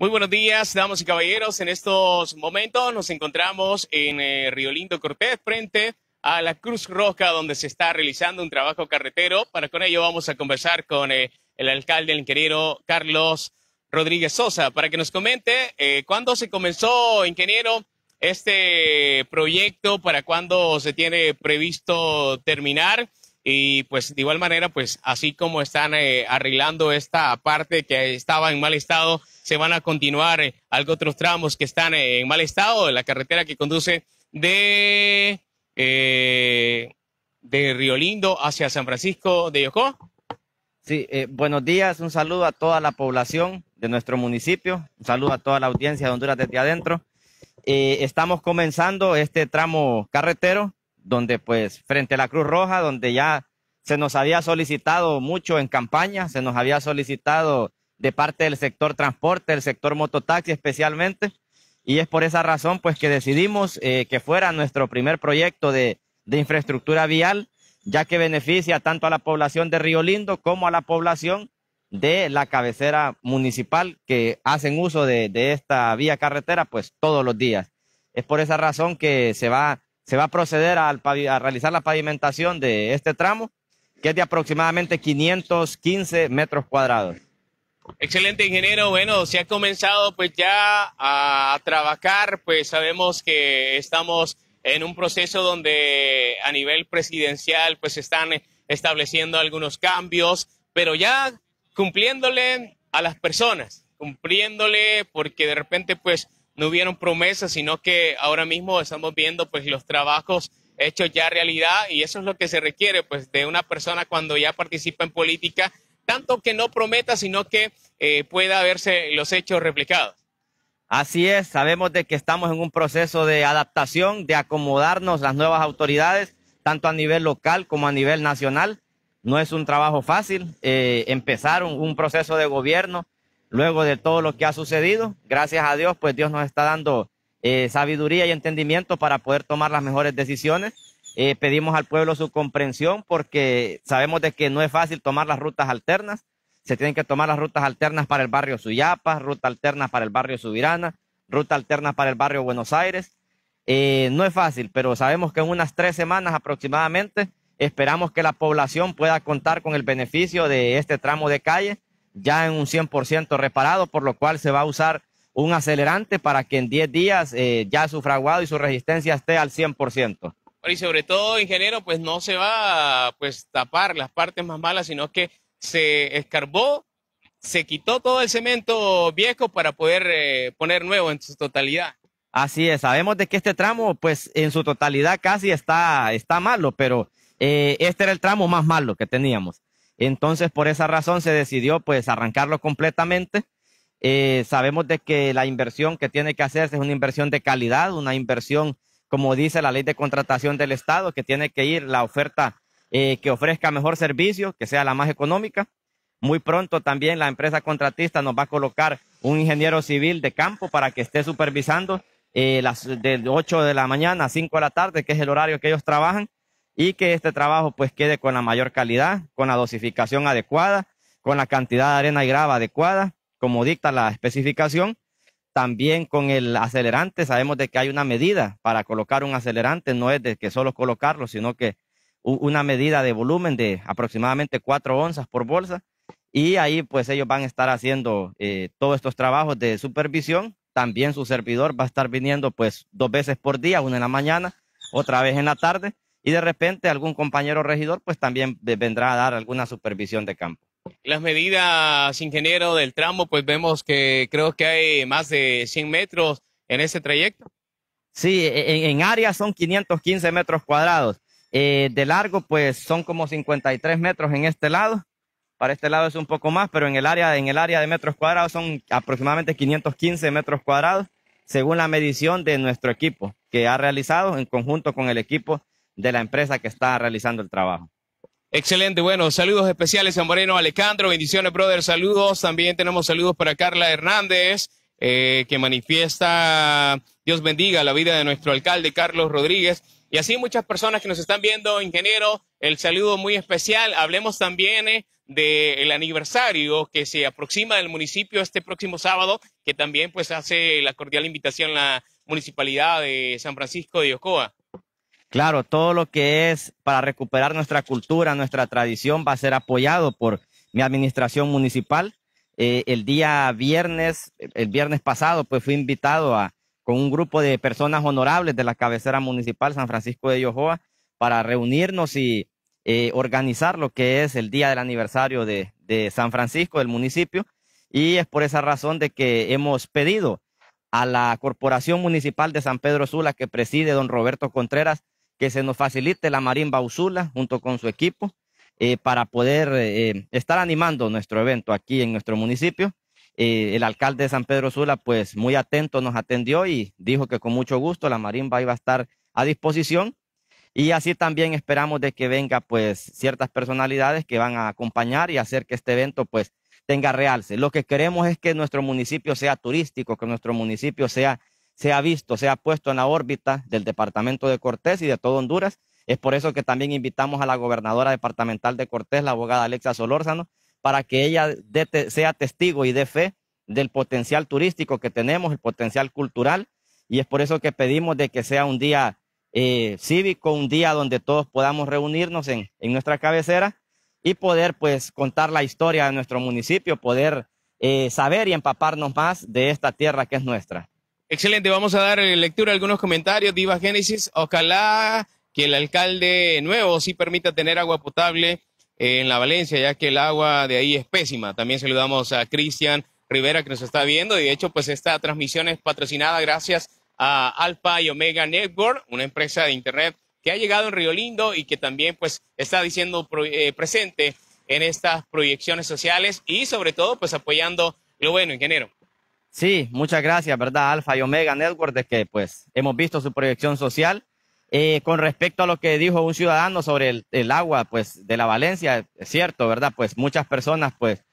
Muy buenos días, damas y caballeros. En estos momentos nos encontramos en Riolindo eh, Río Lindo Cortés, frente a la Cruz Roja, donde se está realizando un trabajo carretero. Para con ello vamos a conversar con eh, el alcalde, el ingeniero Carlos Rodríguez Sosa, para que nos comente eh, cuándo se comenzó, ingeniero, este proyecto, para cuándo se tiene previsto terminar. Y pues de igual manera, pues así como están arreglando esta parte que estaba en mal estado, se van a continuar eh, otros tramos que están eh, en mal estado, la carretera que conduce de, eh, de Río Lindo hacia San Francisco de Yocó. Sí, buenos días, un saludo a toda la población de nuestro municipio, un saludo a toda la audiencia de Honduras desde adentro. estamos comenzando este tramo carretero, donde pues frente a la Cruz Roja, donde ya se nos había solicitado mucho en campaña, se nos había solicitado de parte del sector transporte, del sector mototaxi especialmente. Y es por esa razón pues que decidimos eh, que fuera nuestro primer proyecto de, infraestructura vial, ya que beneficia tanto a la población de Río Lindo como a la población de la cabecera municipal que hacen uso de, esta vía carretera pues todos los días. Es por esa razón que se va, se va a proceder a, a realizar la pavimentación de este tramo, que es de aproximadamente 515 metros cuadrados. Excelente, ingeniero. Bueno, se ha comenzado pues ya a trabajar, pues sabemos que estamos en un proceso donde a nivel presidencial pues están estableciendo algunos cambios, pero ya cumpliéndole a las personas, cumpliéndole porque de repente pues no hubieron promesas, sino que ahora mismo estamos viendo pues los trabajos hechos ya realidad y eso es lo que se requiere pues de una persona cuando ya participa en política tanto que no prometa, sino que eh, pueda verse los hechos replicados. Así es, sabemos de que estamos en un proceso de adaptación, de acomodarnos las nuevas autoridades, tanto a nivel local como a nivel nacional. No es un trabajo fácil eh, empezar un, proceso de gobierno luego de todo lo que ha sucedido. Gracias a Dios, pues Dios nos está dando eh, sabiduría y entendimiento para poder tomar las mejores decisiones. Eh, pedimos al pueblo su comprensión porque sabemos de que no es fácil tomar las rutas alternas. Se tienen que tomar las rutas alternas para el barrio Suyapa, ruta alterna para el barrio Subirana, ruta alterna para el barrio Buenos Aires. Eh, no es fácil, pero sabemos que en unas tres semanas aproximadamente esperamos que la población pueda contar con el beneficio de este tramo de calle ya en un 100% reparado, por lo cual se va a usar un acelerante para que en 10 días eh, ya su fraguado y su resistencia esté al 100% y sobre todo, ingeniero, pues no se va a pues, tapar las partes más malas, sino que se escarbó, se quitó todo el cemento viejo para poder eh, poner nuevo en su totalidad. Así es, sabemos de que este tramo, pues en su totalidad casi está, está malo, pero eh, este era el tramo más malo que teníamos. Entonces, por esa razón se decidió pues arrancarlo completamente. Eh, sabemos de que la inversión que tiene que hacerse es una inversión de calidad, una inversión como dice la ley de contratación del Estado, que tiene que ir la oferta eh, que ofrezca mejor servicio, que sea la más económica. Muy pronto también la empresa contratista nos va a colocar un ingeniero civil de campo para que esté supervisando eh, las, de 8 de la mañana a 5 de la tarde, que es el horario que ellos trabajan, y que este trabajo pues quede con la mayor calidad, con la dosificación adecuada, con la cantidad de arena y grava adecuada, como dicta la especificación, también con el acelerante sabemos de que hay una medida para colocar un acelerante, no es de que solo colocarlo, sino que una medida de volumen de aproximadamente 4 onzas por bolsa y ahí pues ellos van a estar haciendo eh, todos estos trabajos de supervisión. También su servidor va a estar viniendo pues dos veces por día, una en la mañana, otra vez en la tarde y de repente algún compañero regidor pues también vendrá a dar alguna supervisión de campo. Las medidas, ingeniero, del tramo, pues vemos que creo que hay más de 100 metros en ese trayecto. Sí, e, e, en, área son 515 metros cuadrados. Eh, de largo, pues son como 53 metros en este lado. Para este lado es un poco más, pero en el área, en el área de metros cuadrados son aproximadamente 515 metros cuadrados, según la medición de nuestro equipo que ha realizado en conjunto con el equipo de la empresa que está realizando el trabajo. Excelente, bueno, saludos especiales a Moreno Alejandro, bendiciones, brother, saludos. También tenemos saludos para Carla Hernández, eh, que manifiesta, Dios bendiga la vida de nuestro alcalde Carlos Rodríguez. Y así muchas personas que nos están viendo, ingeniero, el saludo muy especial. Hablemos también eh, del aniversario que se aproxima del municipio este próximo sábado, que también pues hace la cordial invitación la municipalidad de San Francisco de Ocoa. Claro, todo lo que es para recuperar nuestra cultura, nuestra tradición, va a ser apoyado por mi administración municipal. Eh, el día viernes, el viernes pasado, pues fui invitado a, con un grupo de personas honorables de la cabecera municipal San Francisco de Yojoa para reunirnos y eh, organizar lo que es el día del aniversario de, de San Francisco, del municipio. Y es por esa razón de que hemos pedido a la Corporación Municipal de San Pedro Sula que preside don Roberto Contreras que se nos facilite la Marimba Usula, junto con su equipo eh, para poder eh, estar animando nuestro evento aquí en nuestro municipio. Eh, el alcalde de San Pedro Sula, pues muy atento nos atendió y dijo que con mucho gusto la marimba iba a estar a disposición. Y así también esperamos de que venga pues ciertas personalidades que van a acompañar y hacer que este evento pues tenga realce. Lo que queremos es que nuestro municipio sea turístico, que nuestro municipio sea se ha visto, se ha puesto en la órbita del departamento de Cortés y de todo Honduras. Es por eso que también invitamos a la gobernadora departamental de Cortés, la abogada Alexa Solórzano, para que ella sea testigo y dé fe del potencial turístico que tenemos, el potencial cultural, y es por eso que pedimos de que sea un día eh, cívico, un día donde todos podamos reunirnos en, nuestra cabecera y poder pues contar la historia de nuestro municipio, poder eh, saber y empaparnos más de esta tierra que es nuestra. Excelente, vamos a dar eh, lectura a algunos comentarios. Diva Génesis, ojalá que el alcalde nuevo sí permita tener agua potable eh, en la Valencia, ya que el agua de ahí es pésima. También saludamos a Cristian Rivera que nos está viendo y de hecho pues esta transmisión es patrocinada gracias a Alfa y Omega Network, una empresa de internet que ha llegado en Río Lindo y que también pues está diciendo eh, presente en estas proyecciones sociales y sobre todo pues apoyando lo bueno, en ingeniero. Sí, muchas gracias, ¿verdad? Alfa y Omega Network, de que pues hemos visto su proyección social. Eh, con respecto a lo que dijo un ciudadano sobre el, agua, pues de la Valencia, es cierto, ¿verdad? Pues muchas personas pues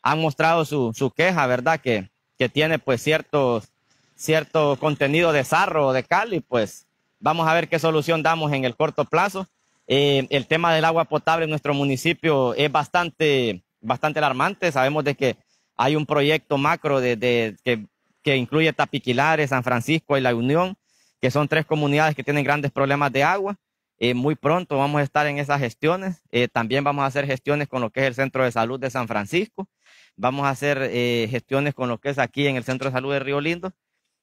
han mostrado su, su queja, ¿verdad? Que, que tiene pues ciertos, cierto contenido de sarro o de cal y pues vamos a ver qué solución damos en el corto plazo. Eh, el tema del agua potable en nuestro municipio es bastante, bastante alarmante. Sabemos de que hay un proyecto macro de, que, incluye Tapiquilares, San Francisco y La Unión, que son tres comunidades que tienen grandes problemas de agua. Eh, muy pronto vamos a estar en esas gestiones. Eh, también vamos a hacer gestiones con lo que es el Centro de Salud de San Francisco. Vamos a hacer eh, gestiones con lo que es aquí en el Centro de Salud de Río Lindo.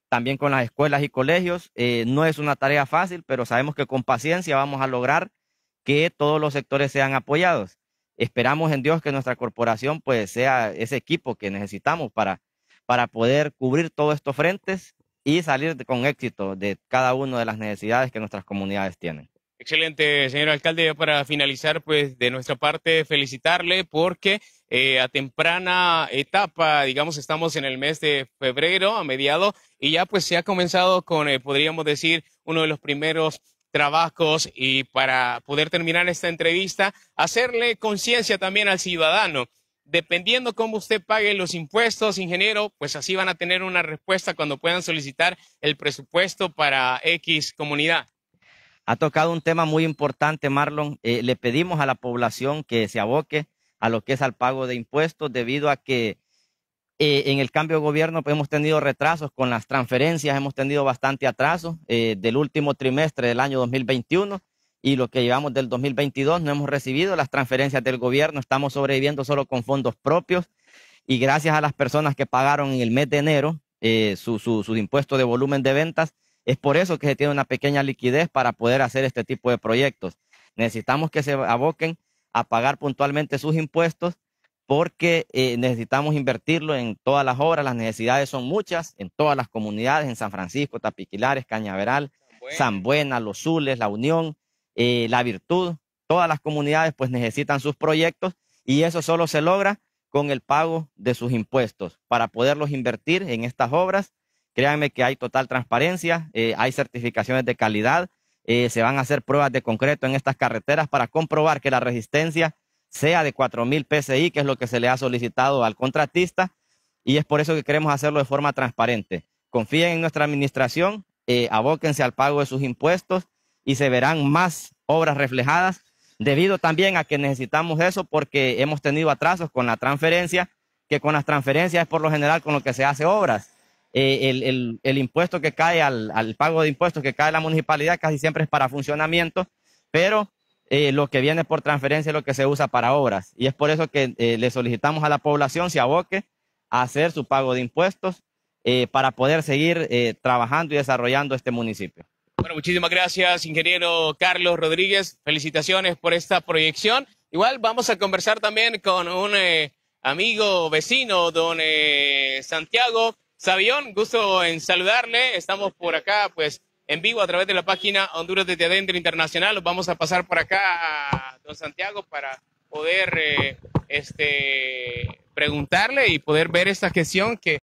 También con las escuelas y colegios. no es una tarea fácil, pero sabemos que con paciencia vamos a lograr que todos los sectores sean apoyados. Esperamos en Dios que nuestra corporación pues sea ese equipo que necesitamos para, para poder cubrir todos estos frentes y salir con éxito de cada una de las necesidades que nuestras comunidades tienen. Excelente, señor alcalde. Para finalizar, pues de nuestra parte, felicitarle porque eh, a temprana etapa, digamos, estamos en el mes de febrero, a mediado, y ya pues se ha comenzado con, eh, podríamos decir, uno de los primeros trabajos y para poder terminar esta entrevista, hacerle conciencia también al ciudadano. Dependiendo cómo usted pague los impuestos, ingeniero, pues así van a tener una respuesta cuando puedan solicitar el presupuesto para X comunidad. Ha tocado un tema muy importante, Marlon. Eh, le pedimos a la población que se aboque a lo que es al pago de impuestos debido a que eh, en el cambio de gobierno hemos tenido retrasos con las transferencias, hemos tenido bastante atraso eh, del último trimestre del año 2021 y lo que llevamos del 2022 no hemos recibido las transferencias del gobierno, estamos sobreviviendo solo con fondos propios y gracias a las personas que pagaron en el mes de enero eh, sus su, impuesto de volumen de ventas, es por eso que se tiene una pequeña liquidez para poder hacer este tipo de proyectos. Necesitamos que se aboquen a pagar puntualmente sus impuestos porque eh, necesitamos invertirlo en todas las obras, las necesidades son muchas, en todas las comunidades, en San Francisco, Tapiquilares, Cañaveral, San Buena, Los Zules, La Unión, eh, La Virtud, todas las comunidades pues necesitan sus proyectos y eso solo se logra con el pago de sus impuestos para poderlos invertir en estas obras. Créanme que hay total transparencia, eh, hay certificaciones de calidad, se van a hacer pruebas de concreto en estas carreteras para comprobar que la resistencia sea de 4.000 PSI, que es lo que se le ha solicitado al contratista, y es por eso que queremos hacerlo de forma transparente. Confíen en nuestra administración, eh, abóquense al pago de sus impuestos y se verán más obras reflejadas, debido también a que necesitamos eso porque hemos tenido atrasos con la transferencia, que con las transferencias es por lo general con lo que se hace obras. Eh, el, impuesto que cae al, al pago de impuestos que cae la municipalidad casi siempre es para funcionamiento, pero eh, lo que viene por transferencia es lo que se usa para obras. Y es por eso que eh, le solicitamos a la población se aboque a hacer su pago de impuestos eh, para poder seguir trabajando y desarrollando este municipio. Bueno, muchísimas gracias, ingeniero Carlos Rodríguez. Felicitaciones por esta proyección. Igual vamos a conversar también con un amigo vecino, don Santiago Sabión. Gusto en saludarle. Estamos por acá, pues, en vivo a través de la página Honduras desde adentro internacional. Los vamos a pasar por acá a don Santiago para poder eh, este, preguntarle y poder ver esta gestión que